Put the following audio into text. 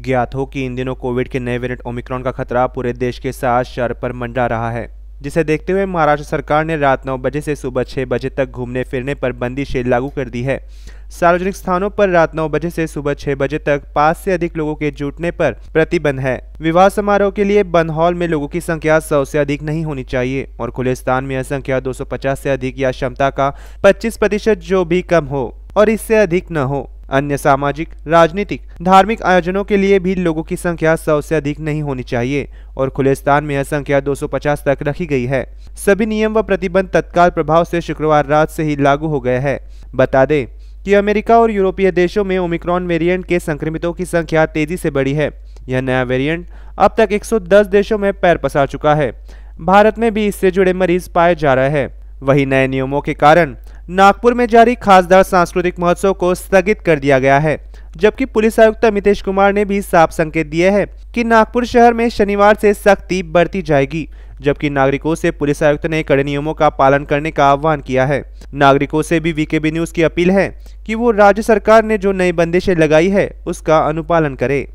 ज्ञात हो कि इन दिनों कोविड के नए वेरिएंट ओमिक्रॉन का खतरा पूरे देश के साथ शहर पर मंडरा रहा है जिसे देखते हुए महाराष्ट्र सरकार ने रात नौ बजे से सुबह छः बजे तक घूमने फिरने पर बंदिशें लागू कर दी है सार्वजनिक स्थानों पर रात नौ बजे से सुबह छह बजे तक पाँच से अधिक लोगों के जुटने पर प्रतिबंध है विवाह समारोह के लिए बंद हॉल में लोगों की संख्या सौ से अधिक नहीं होनी चाहिए और खुले स्थान में यह संख्या 250 से अधिक या क्षमता का 25 प्रतिशत जो भी कम हो और इससे अधिक न हो अन्य सामाजिक राजनीतिक धार्मिक आयोजनों के लिए भी लोगों की संख्या सौ से अधिक नहीं होनी चाहिए और खुले स्थान में यह संख्या 250 तक रखी गई है सभी नियम व प्रतिबंध तत्काल प्रभाव से शुक्रवार रात से ही लागू हो गए हैं बता दें कि अमेरिका और यूरोपीय देशों में ओमिक्रॉन वेरियंट के संक्रमितों की संख्या तेजी से बढ़ी है यह नया वेरियंट अब तक एक देशों में पैर पसार चुका है भारत में भी इससे जुड़े मरीज पाए जा रहे हैं वही नए नियमों के कारण नागपुर में जारी खासदार सांस्कृतिक महोत्सव को स्थगित कर दिया गया है जबकि पुलिस आयुक्त अमितेश कुमार ने भी साफ संकेत दिए हैं कि नागपुर शहर में शनिवार से सख्ती बढ़ती जाएगी जबकि नागरिकों से पुलिस आयुक्त ने कड़े नियमों का पालन करने का आह्वान किया है नागरिकों से भी वीकेबी न्यूज की अपील है कि वो राज्य सरकार ने जो नई बंदिशें लगाई है उसका अनुपालन करे